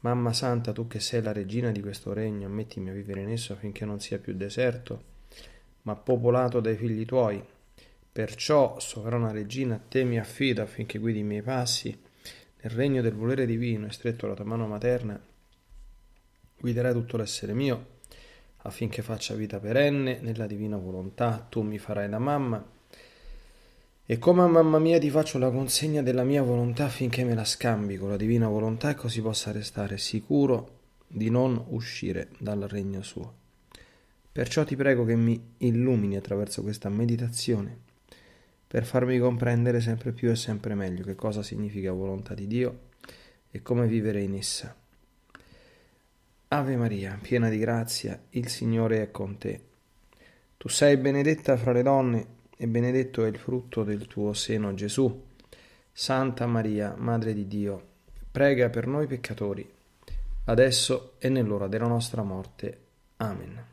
Mamma Santa, tu che sei la regina di questo regno, mettimi a vivere in esso affinché non sia più deserto, ma popolato dai figli tuoi. Perciò, sovrana regina, a te mi affido affinché guidi i miei passi nel regno del volere divino e stretto la tua mano materna. Guiderai tutto l'essere mio affinché faccia vita perenne nella divina volontà. Tu mi farai da mamma e come a mamma mia ti faccio la consegna della mia volontà affinché me la scambi con la divina volontà e così possa restare sicuro di non uscire dal regno suo. Perciò ti prego che mi illumini attraverso questa meditazione per farmi comprendere sempre più e sempre meglio che cosa significa volontà di Dio e come vivere in essa. Ave Maria, piena di grazia, il Signore è con te. Tu sei benedetta fra le donne e benedetto è il frutto del tuo seno Gesù. Santa Maria, Madre di Dio, prega per noi peccatori, adesso e nell'ora della nostra morte. Amen.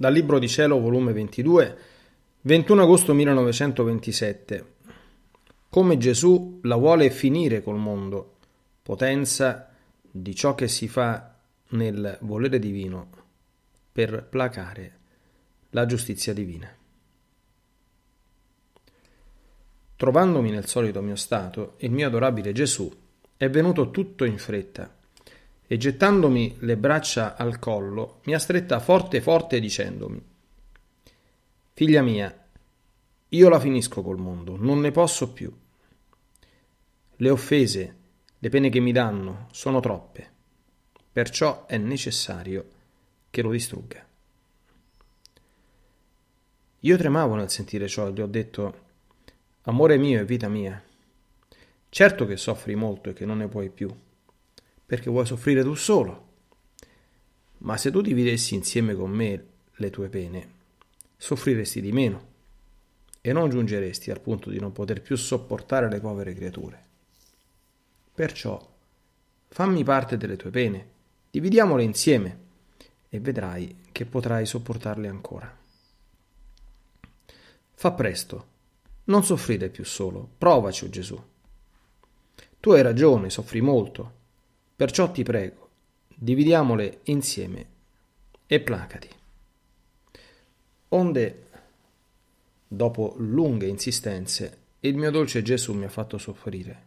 dal Libro di Cielo, volume 22, 21 agosto 1927. Come Gesù la vuole finire col mondo, potenza di ciò che si fa nel volere divino per placare la giustizia divina. Trovandomi nel solito mio stato, il mio adorabile Gesù è venuto tutto in fretta e gettandomi le braccia al collo mi ha stretta forte forte dicendomi Figlia mia, io la finisco col mondo, non ne posso più. Le offese, le pene che mi danno sono troppe, perciò è necessario che lo distrugga. Io tremavo nel sentire ciò e gli ho detto, amore mio e vita mia, certo che soffri molto e che non ne puoi più perché vuoi soffrire tu solo. Ma se tu dividessi insieme con me le tue pene, soffriresti di meno e non giungeresti al punto di non poter più sopportare le povere creature. Perciò fammi parte delle tue pene, dividiamole insieme e vedrai che potrai sopportarle ancora. Fa presto, non soffrire più solo, provaci, o oh Gesù. Tu hai ragione, soffri molto, Perciò ti prego, dividiamole insieme e placati. Onde, dopo lunghe insistenze, il mio dolce Gesù mi ha fatto soffrire,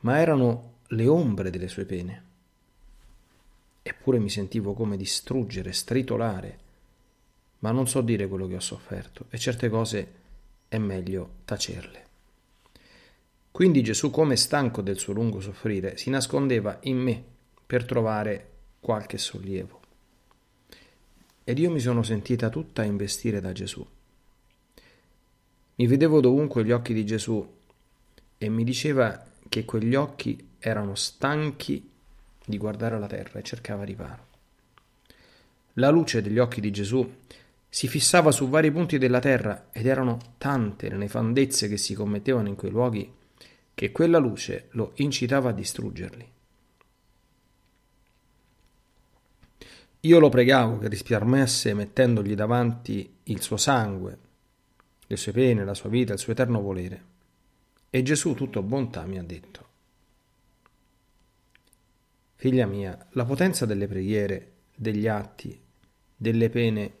ma erano le ombre delle sue pene. Eppure mi sentivo come distruggere, stritolare, ma non so dire quello che ho sofferto e certe cose è meglio tacerle. Quindi Gesù, come stanco del suo lungo soffrire, si nascondeva in me per trovare qualche sollievo. Ed io mi sono sentita tutta investire da Gesù. Mi vedevo dovunque gli occhi di Gesù e mi diceva che quegli occhi erano stanchi di guardare la terra e cercava riparo. La luce degli occhi di Gesù si fissava su vari punti della terra ed erano tante le nefandezze che si commettevano in quei luoghi che quella luce lo incitava a distruggerli. Io lo pregavo che risparmiasse mettendogli davanti il suo sangue, le sue pene, la sua vita, il suo eterno volere. E Gesù, tutto bontà, mi ha detto, Figlia mia, la potenza delle preghiere, degli atti, delle pene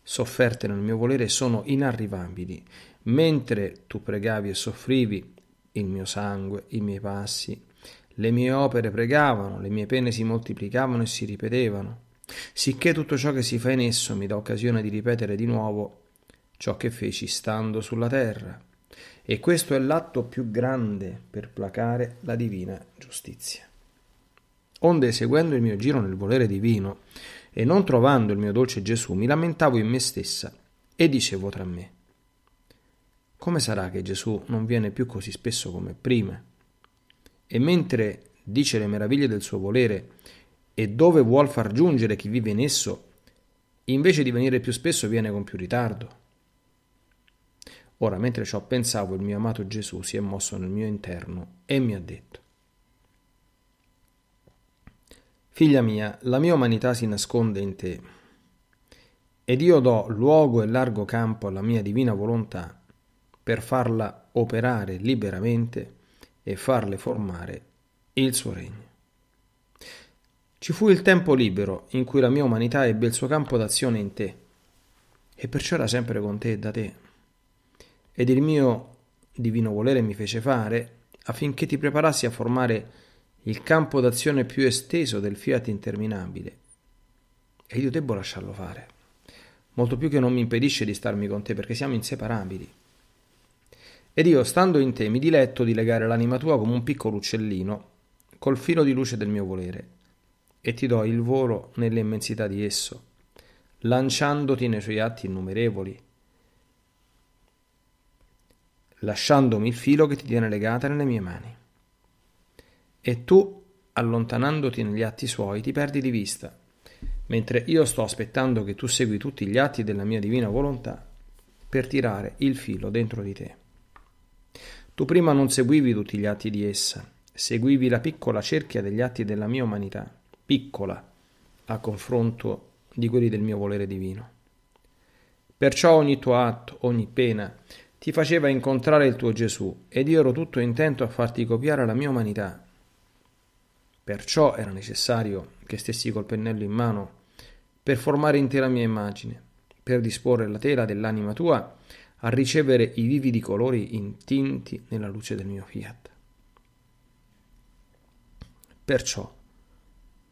sofferte nel mio volere sono inarrivabili. Mentre tu pregavi e soffrivi, il mio sangue, i miei passi. Le mie opere pregavano, le mie pene si moltiplicavano e si ripetevano, sicché tutto ciò che si fa in esso mi dà occasione di ripetere di nuovo ciò che feci stando sulla terra. E questo è l'atto più grande per placare la divina giustizia. Onde, seguendo il mio giro nel volere divino, e non trovando il mio dolce Gesù, mi lamentavo in me stessa e dicevo tra me, come sarà che Gesù non viene più così spesso come prima? E mentre dice le meraviglie del suo volere e dove vuol far giungere chi vive in esso, invece di venire più spesso viene con più ritardo. Ora, mentre ciò pensavo, il mio amato Gesù si è mosso nel mio interno e mi ha detto, Figlia mia, la mia umanità si nasconde in te, ed io do luogo e largo campo alla mia divina volontà per farla operare liberamente e farle formare il suo regno. Ci fu il tempo libero in cui la mia umanità ebbe il suo campo d'azione in te, e perciò era sempre con te e da te. Ed il mio divino volere mi fece fare affinché ti preparassi a formare il campo d'azione più esteso del fiat interminabile. E io debbo lasciarlo fare, molto più che non mi impedisce di starmi con te perché siamo inseparabili. Ed io, stando in te, mi diletto di legare l'anima tua come un piccolo uccellino, col filo di luce del mio volere, e ti do il volo nelle immensità di esso, lanciandoti nei suoi atti innumerevoli, lasciandomi il filo che ti tiene legata nelle mie mani. E tu, allontanandoti negli atti suoi, ti perdi di vista, mentre io sto aspettando che tu segui tutti gli atti della mia divina volontà per tirare il filo dentro di te. Tu prima non seguivi tutti gli atti di essa, seguivi la piccola cerchia degli atti della mia umanità, piccola a confronto di quelli del mio volere divino. Perciò ogni tuo atto, ogni pena, ti faceva incontrare il tuo Gesù ed io ero tutto intento a farti copiare la mia umanità. Perciò era necessario che stessi col pennello in mano per formare in te la mia immagine, per disporre la tela dell'anima tua a ricevere i vividi colori intinti nella luce del mio fiat. Perciò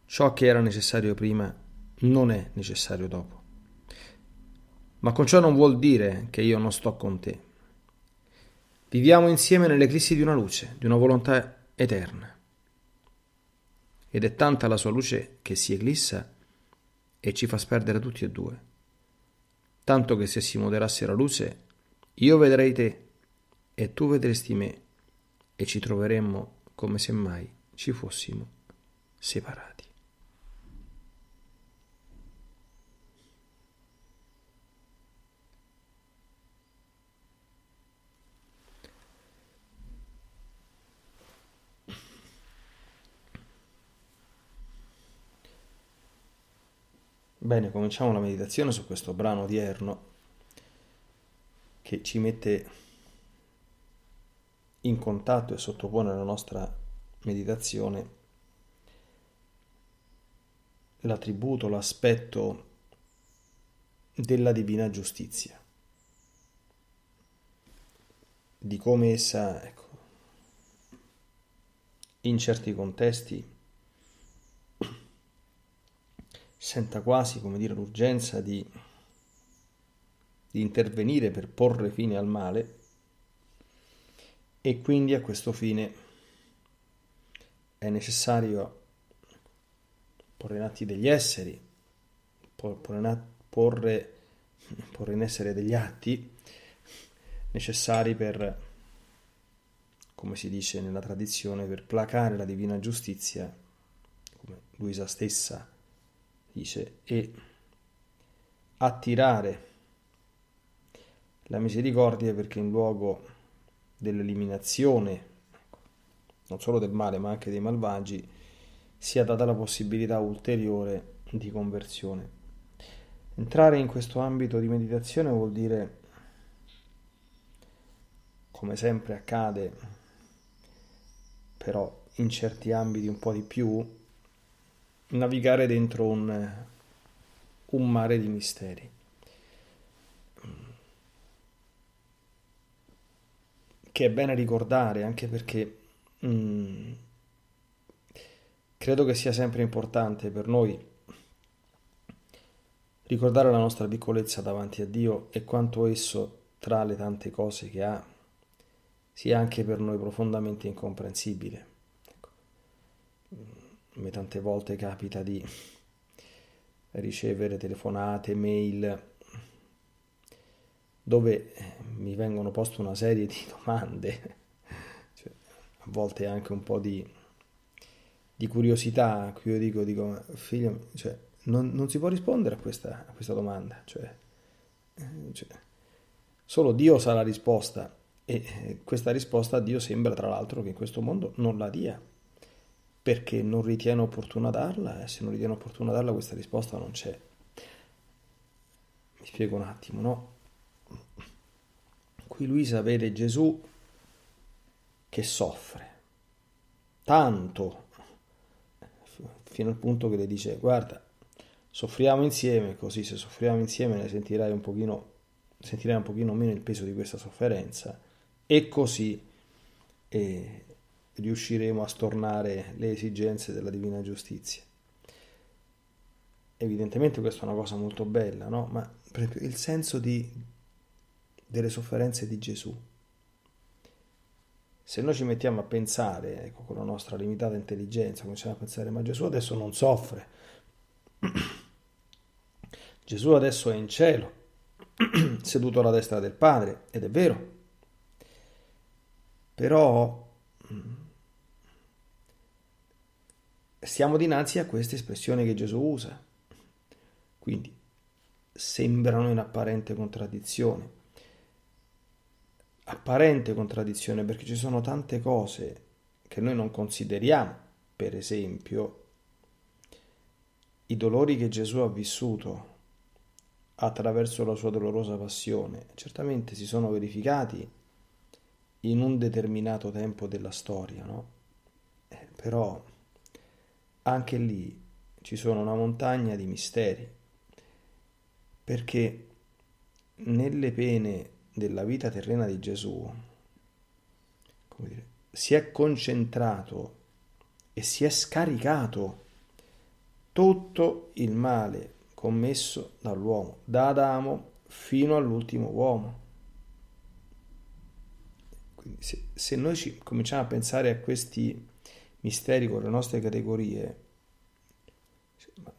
ciò che era necessario prima non è necessario dopo. Ma con ciò non vuol dire che io non sto con te. Viviamo insieme nell'eclissi di una luce, di una volontà eterna. Ed è tanta la sua luce che si eclissa e ci fa sperdere tutti e due. Tanto che se si moderasse la luce io vedrei te e tu vedresti me e ci troveremmo come se mai ci fossimo separati. Bene, cominciamo la meditazione su questo brano odierno che ci mette in contatto e sottopone alla nostra meditazione l'attributo, l'aspetto della divina giustizia, di come essa, ecco, in certi contesti, senta quasi, come dire, l'urgenza di di intervenire per porre fine al male e quindi a questo fine è necessario porre in atti degli esseri, porre, porre in essere degli atti necessari per, come si dice nella tradizione, per placare la divina giustizia, come Luisa stessa dice, e attirare la misericordia perché in luogo dell'eliminazione ecco, non solo del male ma anche dei malvagi sia data la possibilità ulteriore di conversione. Entrare in questo ambito di meditazione vuol dire, come sempre accade, però in certi ambiti un po' di più, navigare dentro un, un mare di misteri. che è bene ricordare anche perché mh, mm, credo che sia sempre importante per noi ricordare la nostra piccolezza davanti a Dio e quanto esso, tra le tante cose che ha, sia anche per noi profondamente incomprensibile. Ecco. A me tante volte capita di ricevere telefonate, mail dove eh, mi vengono poste una serie di domande, cioè, a volte anche un po' di, di curiosità, io dico, dico figlio, cioè, non, non, si può rispondere a questa, a questa domanda, cioè, eh, cioè, solo Dio sa la risposta e eh, questa risposta Dio sembra tra l'altro che in questo mondo non la dia, perché non ritiene opportuna darla e se non ritiene opportuna darla questa risposta non c'è. Mi spiego un attimo, no? Qui Luisa vede Gesù che soffre, tanto, fino al punto che le dice, guarda, soffriamo insieme, così se soffriamo insieme ne sentirai un pochino, sentirai un pochino meno il peso di questa sofferenza e così eh, riusciremo a stornare le esigenze della divina giustizia. Evidentemente questa è una cosa molto bella, no? Ma il senso di delle sofferenze di Gesù. Se noi ci mettiamo a pensare, ecco, con la nostra limitata intelligenza, cominciamo a pensare, ma Gesù adesso non soffre, Gesù adesso è in cielo, seduto alla destra del Padre, ed è vero. Però mm, siamo dinanzi a questa espressione che Gesù usa. Quindi sembrano in apparente contraddizione apparente contraddizione perché ci sono tante cose che noi non consideriamo, per esempio i dolori che Gesù ha vissuto attraverso la sua dolorosa passione, certamente si sono verificati in un determinato tempo della storia, no? Eh, però anche lì ci sono una montagna di misteri, perché nelle pene della vita terrena di Gesù dire, si è concentrato e si è scaricato tutto il male commesso dall'uomo, da Adamo fino all'ultimo uomo. Quindi se, se noi ci, cominciamo a pensare a questi misteri con le nostre categorie,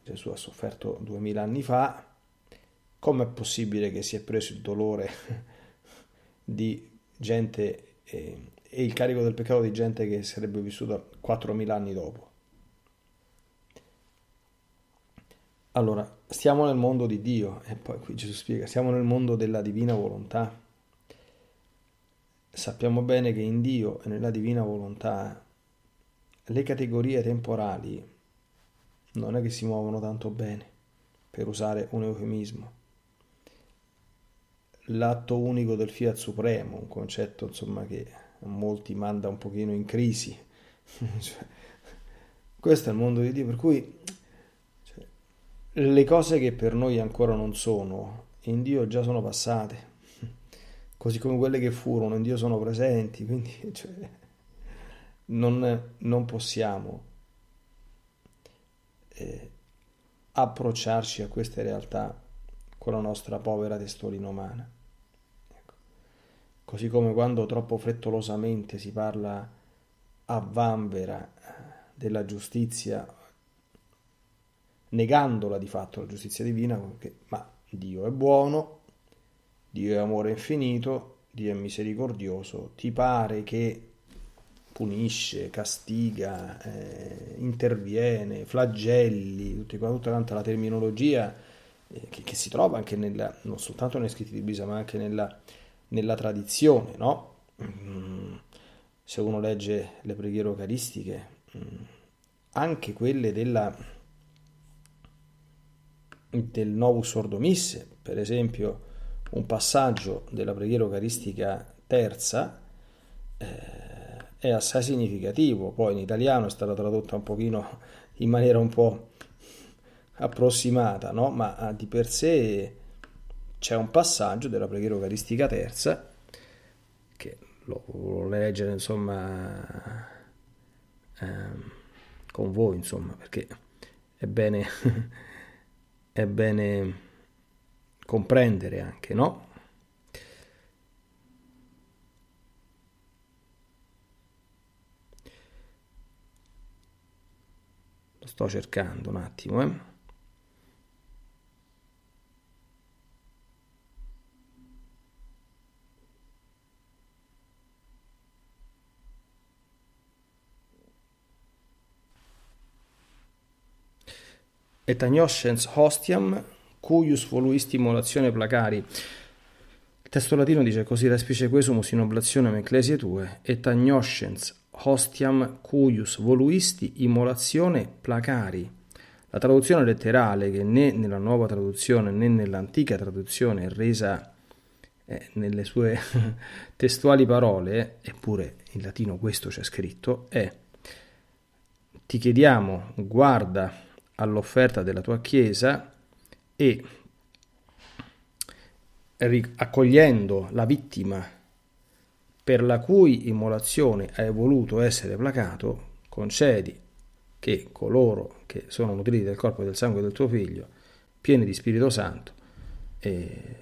Gesù ha sofferto duemila anni fa, com'è possibile che si è preso il dolore di gente eh, e il carico del peccato di gente che sarebbe vissuta 4.000 anni dopo. Allora, stiamo nel mondo di Dio, e poi qui Gesù spiega, siamo nel mondo della divina volontà. Sappiamo bene che in Dio e nella divina volontà le categorie temporali non è che si muovono tanto bene, per usare un eufemismo l'atto unico del Fiat Supremo, un concetto insomma che molti manda un pochino in crisi. Cioè, questo è il mondo di Dio, per cui cioè, le cose che per noi ancora non sono, in Dio già sono passate, così come quelle che furono, in Dio sono presenti, quindi cioè, non, non, possiamo eh, approcciarci a queste realtà con la nostra povera testolina umana così come quando troppo frettolosamente si parla a vanvera eh, della giustizia, negandola di fatto la giustizia divina, che, ma Dio è buono, Dio è amore infinito, Dio è misericordioso, ti pare che punisce, castiga, eh, interviene, flagelli, tutti, tutta quanta la terminologia eh, che, che, si trova anche nella, non soltanto nei scritti di Bisa, ma anche nella, nella tradizione, no? Mm, se uno legge le preghiere eucaristiche, mm, anche quelle della, del Novus Ordo Ordomisse, per esempio un passaggio della preghiera eucaristica terza, eh, è assai significativo. Poi in italiano è stata tradotta un pochino in maniera un po' approssimata, no? ma ah, di per sé c'è un passaggio della preghiera eucaristica terza che lo voglio leggere insomma ehm, con voi insomma perché è bene, è bene comprendere anche no? Lo sto cercando un attimo eh et etagnoscens hostiam, cuius voluisti immolazione placari. Il testo latino dice così respice quesumus in oblazione ecclesie tue, etagnoscens hostiam cuius voluisti immolazione placari. La traduzione letterale, che né nella nuova traduzione né nell'antica traduzione è resa eh, nelle sue testuali parole, eppure in latino questo c'è scritto, è ti chiediamo, guarda all'offerta della tua Chiesa e accogliendo la vittima per la cui immolazione hai voluto essere placato, concedi che coloro che sono nutriti del corpo e del sangue del tuo figlio, pieni di Spirito Santo, eh,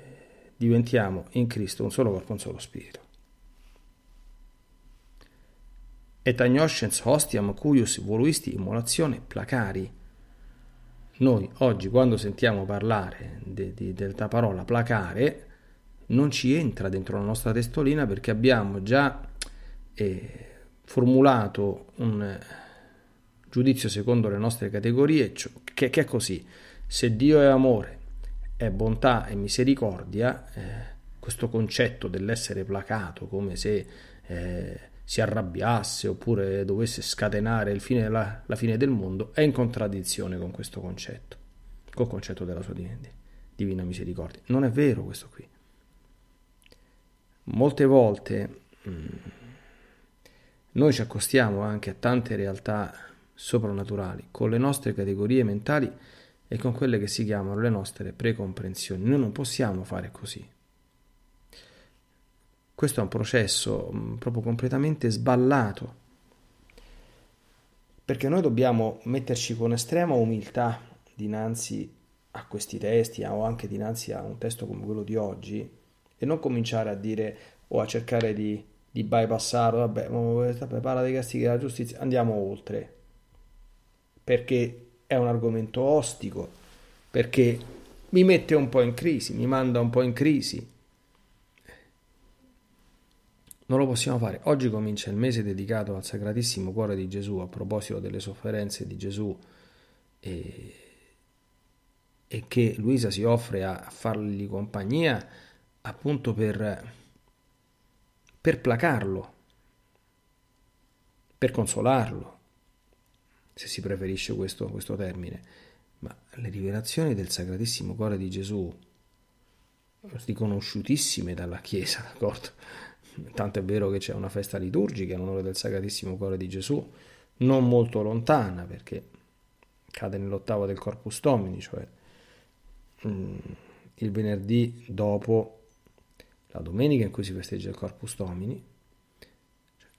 diventiamo in Cristo un solo corpo, un solo spirito. Et agnoscens hostiam cuius voluisti immolazione placari, noi oggi quando sentiamo parlare di, di, della parola placare non ci entra dentro la nostra testolina perché abbiamo già eh, formulato un eh, giudizio secondo le nostre categorie cioè, che, che, è così. Se Dio è amore, è bontà e misericordia, eh, questo concetto dell'essere placato come se... Eh, si arrabbiasse oppure dovesse scatenare fine, la, la, fine del mondo è in contraddizione con questo concetto, col concetto della sua divina, misericordia. Non è vero questo qui. Molte volte mm, noi ci accostiamo anche a tante realtà soprannaturali con le nostre categorie mentali e con quelle che si chiamano le nostre precomprensioni. Noi non possiamo fare così, questo è un processo mm, proprio completamente sballato, perché noi dobbiamo metterci con estrema umiltà dinanzi a questi testi o anche dinanzi a un testo come quello di oggi e non cominciare a dire o a cercare di, di bypassarlo, vabbè, vabbè, parla dei castighi della giustizia, andiamo oltre, perché è un argomento ostico, perché mi mette un po' in crisi, mi manda un po' in crisi, non lo possiamo fare. Oggi comincia il mese dedicato al Sacratissimo Cuore di Gesù a proposito delle sofferenze di Gesù e, e che Luisa si offre a, fargli compagnia appunto per, per placarlo, per consolarlo, se si preferisce questo, questo termine. Ma le rivelazioni del Sacratissimo Cuore di Gesù, riconosciutissime dalla Chiesa, d'accordo? tanto è vero che c'è una festa liturgica in onore del Sacratissimo Cuore di Gesù, non molto lontana perché cade nell'ottavo del Corpus Domini, cioè mh, mm, il venerdì dopo la domenica in cui si festeggia il Corpus Domini. Cioè,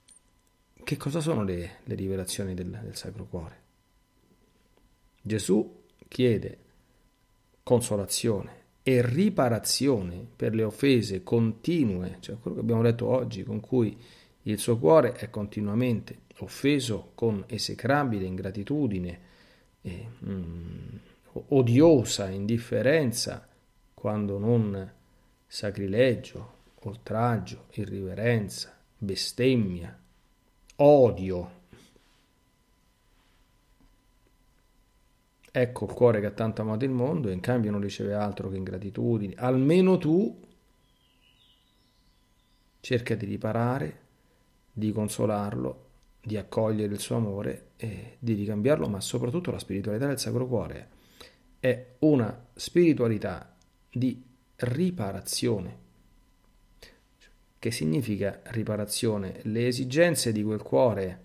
che cosa sono le, le rivelazioni del, del Sacro Cuore? Gesù chiede consolazione e riparazione per le offese continue, cioè quello che abbiamo detto oggi, con cui il suo cuore è continuamente offeso con esecrabile ingratitudine, e, mm, odiosa indifferenza, quando non sacrilegio, oltraggio, irriverenza, bestemmia, odio Ecco il cuore che ha tanto amato il mondo e in cambio non riceve altro che ingratitudini. Almeno tu cerca di riparare, di consolarlo, di accogliere il suo amore e di ricambiarlo, ma soprattutto la spiritualità del Sacro Cuore è una spiritualità di riparazione, che significa riparazione, le esigenze di quel cuore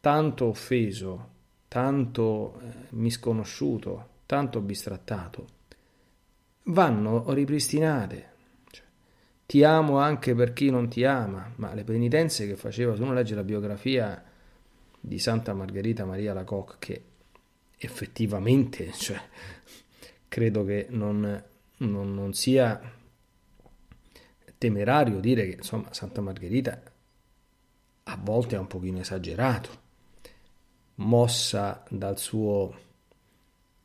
tanto offeso tanto eh, misconosciuto, tanto bistrattato, vanno ripristinate. Cioè, ti amo anche per chi non ti ama, ma le penitenze che faceva, se uno legge la biografia di Santa Margherita Maria Lacocque, che effettivamente cioè, credo che non, non, non, sia temerario dire che insomma Santa Margherita a volte è un pochino esagerato mossa dal suo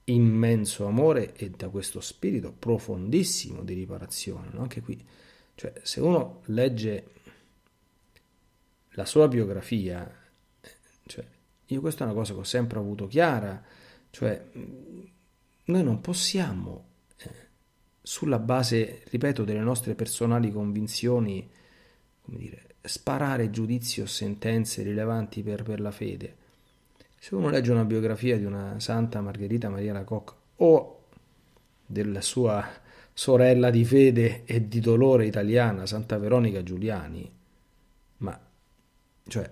immenso amore e da questo spirito profondissimo di riparazione. No? Anche qui, cioè, se uno legge la sua biografia, eh, cioè, io questa è una cosa che ho sempre avuto chiara, cioè noi non possiamo, eh, sulla base, ripeto, delle nostre personali convinzioni, come dire, sparare giudizi o sentenze rilevanti per, per la fede se uno legge una biografia di una santa Margherita Maria la o della sua sorella di fede e di dolore italiana, Santa Veronica Giuliani, ma cioè,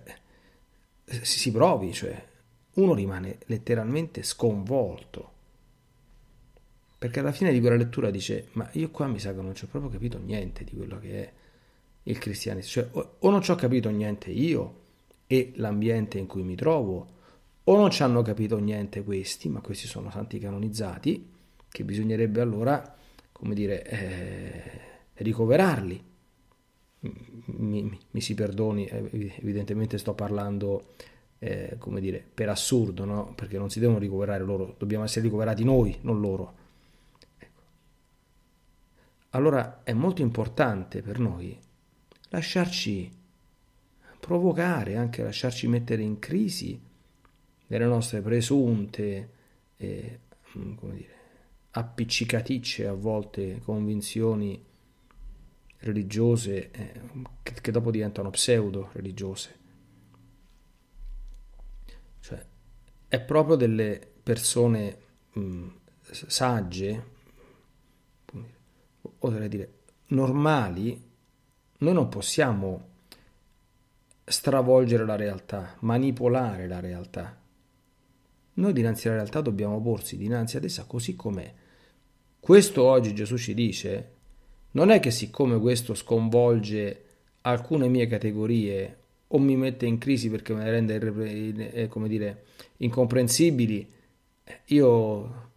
si provi, cioè, uno rimane letteralmente sconvolto. Perché alla fine di quella lettura dice, ma io qua mi sa che non ci ho proprio capito niente di quello che è il cristianesimo, cioè o, o non ci ho capito niente io e l'ambiente in cui mi trovo, o non ci hanno capito niente questi, ma questi sono santi canonizzati, che bisognerebbe allora, come dire, eh, ricoverarli. Mi, mi, mi, si perdoni, eh, evidentemente sto parlando, eh, come dire, per assurdo, no? perché non si devono ricoverare loro, dobbiamo essere ricoverati noi, non loro. Ecco. Allora è molto importante per noi lasciarci provocare, anche lasciarci mettere in crisi delle nostre presunte eh, mm, come dire, appiccicaticce, a volte convinzioni religiose eh, che, dopo diventano pseudo religiose. Cioè, è proprio delle persone mh, mm, sagge, potrei dire normali, noi non possiamo stravolgere la realtà, manipolare la realtà. Noi dinanzi alla realtà dobbiamo porsi dinanzi ad essa così com'è. Questo oggi Gesù ci dice, non è che siccome questo sconvolge alcune mie categorie o mi mette in crisi perché me le rende, eh, come dire, incomprensibili, io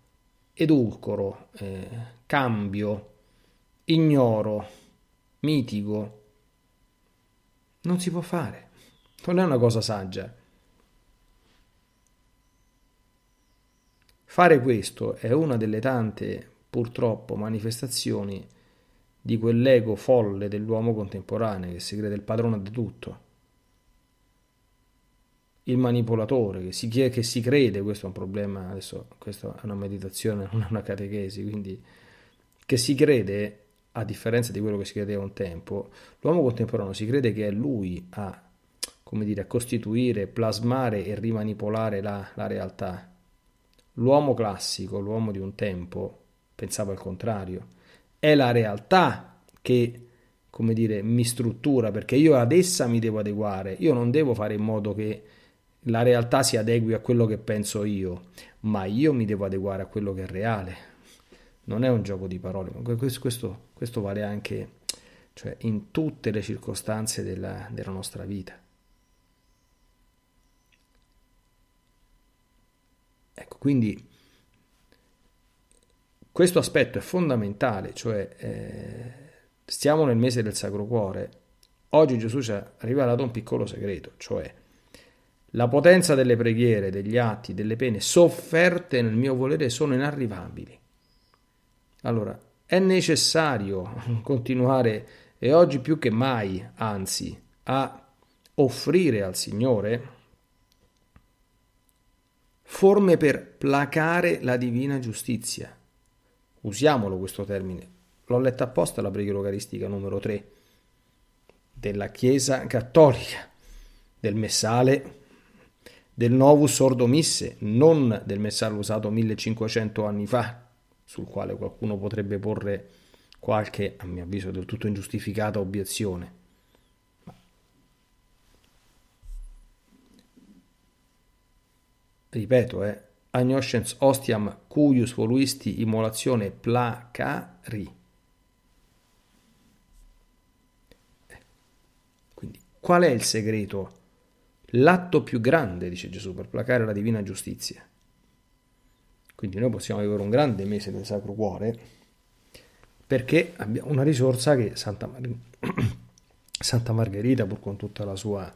edulcoro, eh, cambio, ignoro, mitigo. Non si può fare. Non è una cosa saggia. Fare questo è una delle tante, purtroppo, manifestazioni di quell'ego folle dell'uomo contemporaneo che si crede il padrone di tutto. Il manipolatore che si, che si crede, questo è un problema, adesso questa è una meditazione, non è una catechesi, quindi che si crede, a differenza di quello che si credeva un tempo, l'uomo contemporaneo si crede che è lui a, come dire, a costituire, plasmare e rimanipolare la, la realtà L'uomo classico, l'uomo di un tempo, pensava il contrario. È la realtà che, come dire, mi struttura perché io ad essa mi devo adeguare. Io non devo fare in modo che la realtà si adegui a quello che penso io, ma io mi devo adeguare a quello che è reale. Non è un gioco di parole, questo, questo vale anche cioè, in tutte le circostanze della, della nostra vita. Ecco, quindi questo aspetto è fondamentale, cioè eh, stiamo nel mese del Sacro Cuore, oggi Gesù ci ha rivelato un piccolo segreto, cioè la potenza delle preghiere, degli atti, delle pene sofferte nel mio volere sono inarrivabili. Allora, è necessario continuare e oggi più che mai, anzi, a offrire al Signore forme per placare la divina giustizia. Usiamolo questo termine. L'ho letto apposta la preghiera eucaristica numero 3 della Chiesa Cattolica, del Messale, del Novus Ordo Misse, non del Messale usato 1500 anni fa, sul quale qualcuno potrebbe porre qualche, a mio avviso, del tutto ingiustificata obiezione. ripeto, eh, agnoscens ostiam cuius voluisti immolazione placari. Eh, quindi, qual è il segreto? L'atto più grande, dice Gesù, per placare la divina giustizia. Quindi noi possiamo avere un grande mese del Sacro Cuore perché abbiamo una risorsa che Santa, Mar- Santa Margherita, pur con tutta la sua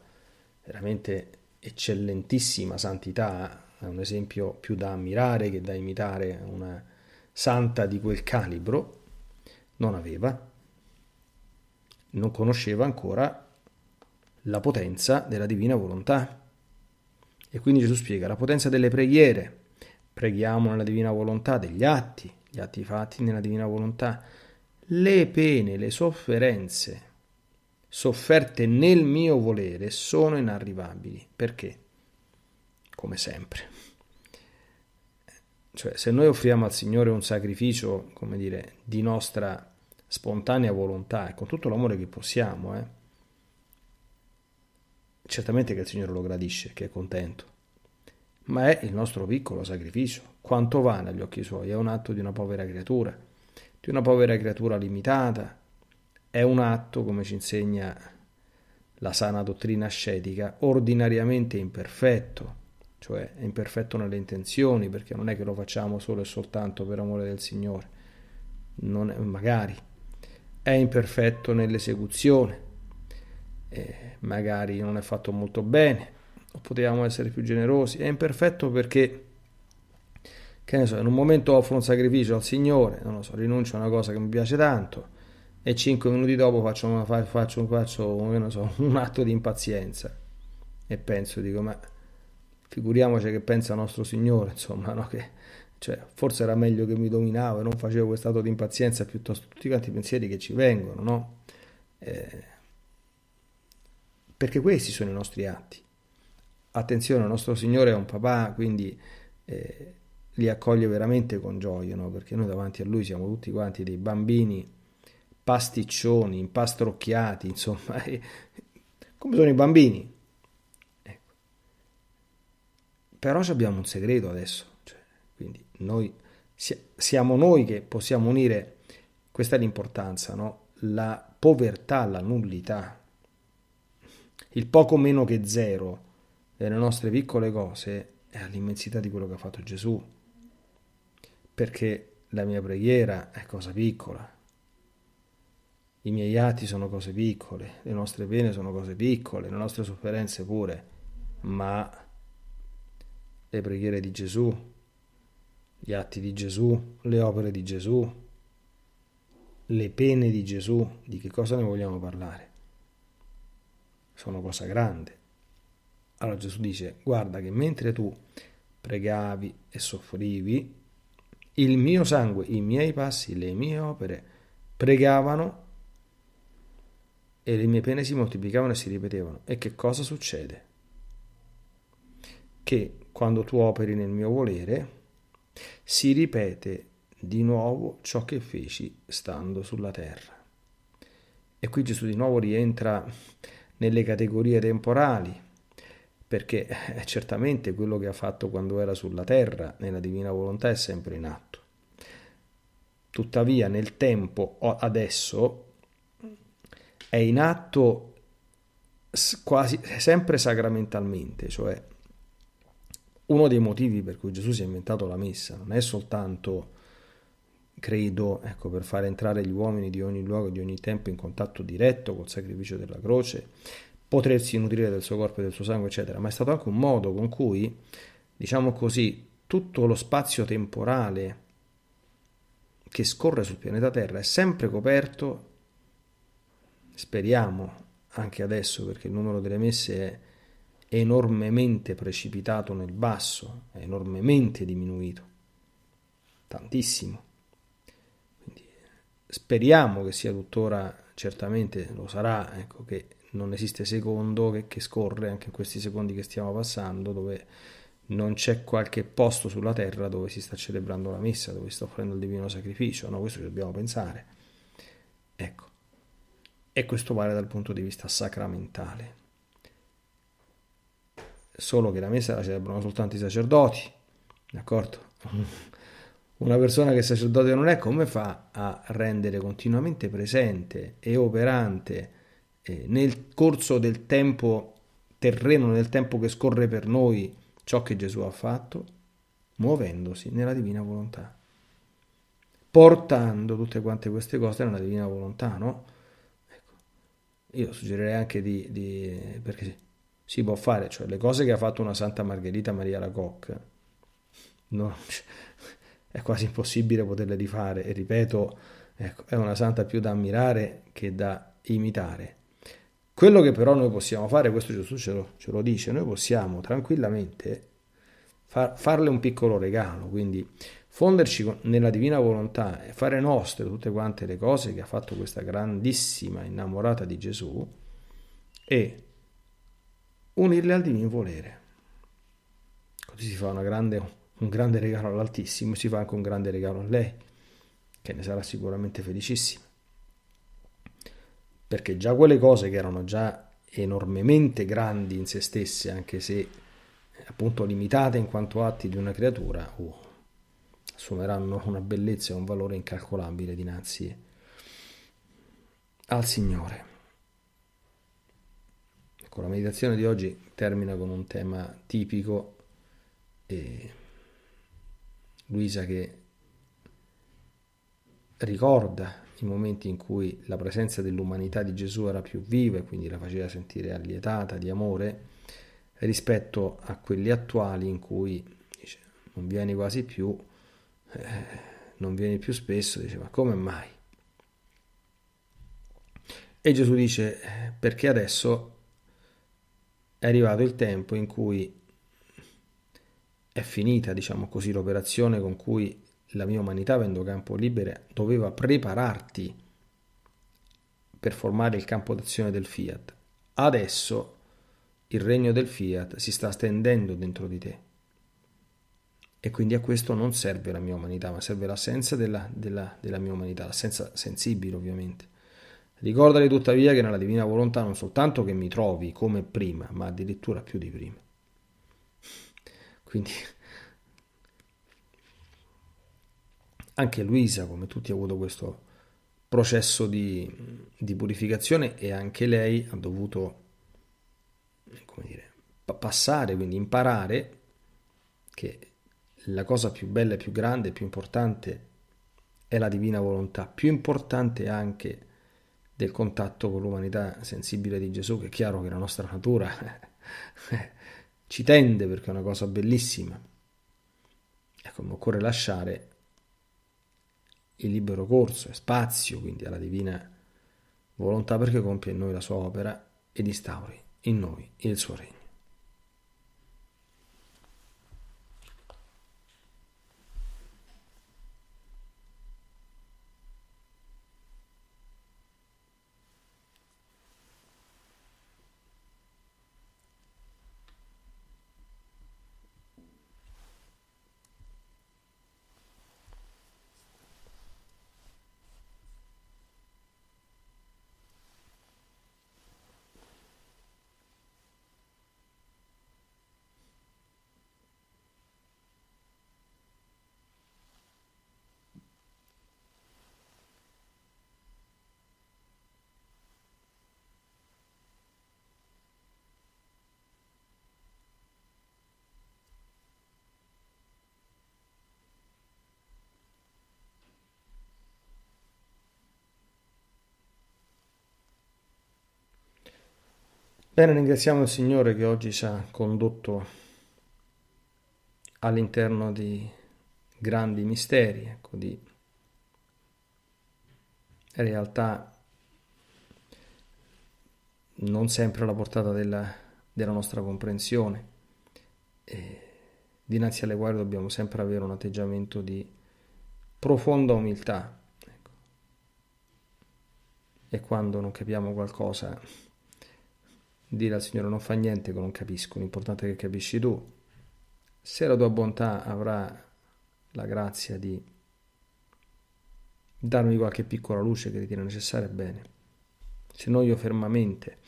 veramente eccellentissima santità, è un esempio più da ammirare che da imitare una santa di quel calibro, non aveva, non conosceva ancora la potenza della divina volontà. E quindi Gesù spiega la potenza delle preghiere, preghiamo nella divina volontà, degli atti, gli atti fatti nella divina volontà, le pene, le sofferenze sofferte nel mio volere sono inarrivabili. Perché? come sempre. Cioè, se noi offriamo al Signore un sacrificio, come dire, di nostra spontanea volontà e con tutto l'amore che possiamo, eh, certamente che il Signore lo gradisce, che è contento, ma è il nostro piccolo sacrificio. Quanto vale agli occhi suoi? È un atto di una povera creatura, di una povera creatura limitata, è un atto, come ci insegna la sana dottrina ascetica, ordinariamente imperfetto cioè è imperfetto nelle intenzioni, perché non è che lo facciamo solo e soltanto per amore del Signore, non è, magari è imperfetto nell'esecuzione, eh, magari non è fatto molto bene, o potevamo essere più generosi, è imperfetto perché, che ne so, in un momento offro un sacrificio al Signore, non lo so, rinuncio a una cosa che mi piace tanto, e cinque minuti dopo faccio, una, faccio, faccio so, un atto di impazienza e penso, dico, ma figuriamoci che pensa nostro Signore, insomma, no? che cioè, forse era meglio che mi dominavo e non facevo questo stato di impazienza piuttosto tutti quanti i pensieri che ci vengono, no? Eh, perché questi sono i nostri atti. Attenzione, il nostro Signore è un papà, quindi eh, li accoglie veramente con gioia, no? perché noi davanti a Lui siamo tutti quanti dei bambini pasticcioni, impastrocchiati, insomma, come sono i bambini, Però abbiamo un segreto adesso, cioè, quindi noi siamo noi che possiamo unire, questa è l'importanza, no? la povertà la nullità, il poco meno che zero delle nostre piccole cose è all'immensità di quello che ha fatto Gesù, perché la mia preghiera è cosa piccola, i miei atti sono cose piccole, le nostre pene sono cose piccole, le nostre sofferenze pure, ma le preghiere di Gesù, gli atti di Gesù, le opere di Gesù, le pene di Gesù, di che cosa ne vogliamo parlare? Sono cosa grande. Allora Gesù dice, guarda che mentre tu pregavi e soffrivi, il mio sangue, i miei passi, le mie opere pregavano e le mie pene si moltiplicavano e si ripetevano. E che cosa succede? Che quando tu operi nel mio volere, si ripete di nuovo ciò che feci stando sulla terra. E qui Gesù di nuovo rientra nelle categorie temporali, perché eh, certamente quello che ha fatto quando era sulla terra nella divina volontà è sempre in atto. Tuttavia nel tempo adesso è in atto quasi sempre sacramentalmente, cioè uno dei motivi per cui Gesù si è inventato la messa non è soltanto, credo, ecco, per far entrare gli uomini di ogni luogo, di ogni tempo in contatto diretto col sacrificio della croce, potersi nutrire del suo corpo e del suo sangue, eccetera, ma è stato anche un modo con cui, diciamo così, tutto lo spazio temporale che scorre sul pianeta Terra è sempre coperto, speriamo anche adesso perché il numero delle messe è enormemente precipitato nel basso, è enormemente diminuito, tantissimo. Quindi speriamo che sia tuttora, certamente lo sarà, ecco, che non esiste secondo che, che scorre anche in questi secondi che stiamo passando, dove non c'è qualche posto sulla terra dove si sta celebrando la messa, dove si sta offrendo il divino sacrificio, no, questo ci dobbiamo pensare. Ecco, e questo vale dal punto di vista sacramentale solo che la messa la celebrano soltanto i sacerdoti, d'accordo? Una persona che è sacerdote non è, come fa a rendere continuamente presente e operante eh, nel corso del tempo terreno, nel tempo che scorre per noi, ciò che Gesù ha fatto, muovendosi nella divina volontà, portando tutte quante queste cose nella divina volontà, no? Ecco, io suggerirei anche di, di perché si può fare, cioè le cose che ha fatto una Santa Margherita Maria Lacocque, no, è quasi impossibile poterle rifare e ripeto, ecco, è una santa più da ammirare che da imitare. Quello che però noi possiamo fare, questo Gesù ce lo, ce lo dice, noi possiamo tranquillamente far, farle un piccolo regalo, quindi fonderci nella divina volontà e fare nostre tutte quante le cose che ha fatto questa grandissima innamorata di Gesù e unirle al divino volere. Così si fa grande, un grande regalo all'Altissimo e si fa anche un grande regalo a lei, che ne sarà sicuramente felicissima. Perché già quelle cose che erano già enormemente grandi in se stesse, anche se appunto limitate in quanto atti di una creatura, oh, assumeranno una bellezza e un valore incalcolabile dinanzi al Signore. Ecco, la meditazione di oggi termina con un tema tipico e Luisa che ricorda i momenti in cui la presenza dell'umanità di Gesù era più viva e quindi la faceva sentire allietata di amore rispetto a quelli attuali in cui dice, non vieni quasi più, eh, non vieni più spesso, dice ma come mai? E Gesù dice perché adesso è arrivato il tempo in cui è finita, diciamo così, l'operazione con cui la mia umanità, avendo campo libero, doveva prepararti per formare il campo d'azione del fiat. Adesso il regno del fiat si sta stendendo dentro di te. E quindi a questo non serve la mia umanità, ma serve l'assenza della, della, della mia umanità, l'assenza sensibile ovviamente. Ricordali tuttavia che nella divina volontà non soltanto che mi trovi come prima, ma addirittura più di prima. Quindi anche Luisa, come tutti, ha avuto questo processo di, di purificazione e anche lei ha dovuto dire, passare, quindi imparare che la cosa più bella, più grande, più importante è la divina volontà, più importante è anche del contatto con l'umanità sensibile di Gesù, che è chiaro che la nostra natura ci tende perché è una cosa bellissima. Ecco, mi occorre lasciare il libero corso e spazio quindi alla divina volontà perché compie in noi la sua opera ed instauri in noi il suo regno. Bene, ringraziamo il Signore che oggi ci ha condotto all'interno di grandi misteri, ecco, di realtà non sempre alla portata della, della nostra comprensione, e dinanzi alle quali dobbiamo sempre avere un atteggiamento di profonda umiltà. Ecco. E quando non capiamo qualcosa dire al Signore non fa niente che non capisco, l'importante è che capisci tu. Se la tua bontà avrà la grazia di darmi qualche piccola luce che ritiene necessaria, bene. Se no io fermamente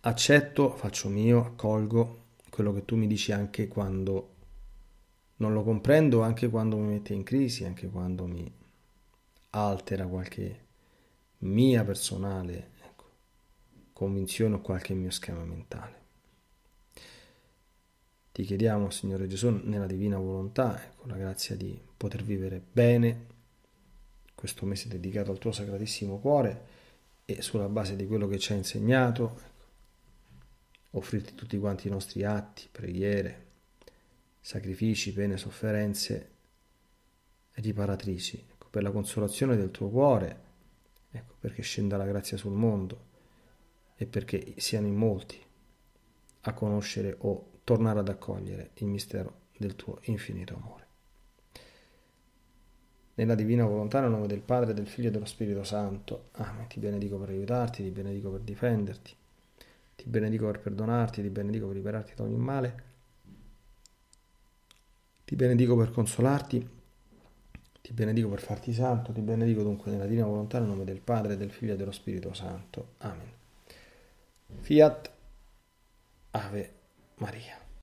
accetto, faccio mio, accolgo quello che tu mi dici anche quando non lo comprendo, anche quando mi mette in crisi, anche quando mi altera qualche mia personale ecco, convinzione o qualche mio schema mentale. Ti chiediamo, Signore Gesù, nella divina volontà, ecco, la grazia di poter vivere bene questo mese dedicato al tuo sacratissimo cuore e sulla base di quello che ci hai insegnato, ecco, offrirti tutti quanti i nostri atti, preghiere, sacrifici, pene, sofferenze riparatrici, ecco, per la consolazione del tuo cuore ecco, perché scenda la grazia sul mondo e perché siano in molti a conoscere o tornare ad accogliere il mistero del tuo infinito amore. Nella divina volontà, nel nome del Padre, del Figlio e dello Spirito Santo. Amen. Ti benedico per aiutarti, ti benedico per difenderti, ti benedico per perdonarti, ti benedico per liberarti da ogni male, ti benedico per consolarti ti benedico per farti santo, ti benedico dunque nella divina volontà, nel nome del Padre, del Figlio e dello Spirito Santo. Amen. Fiat Ave Maria.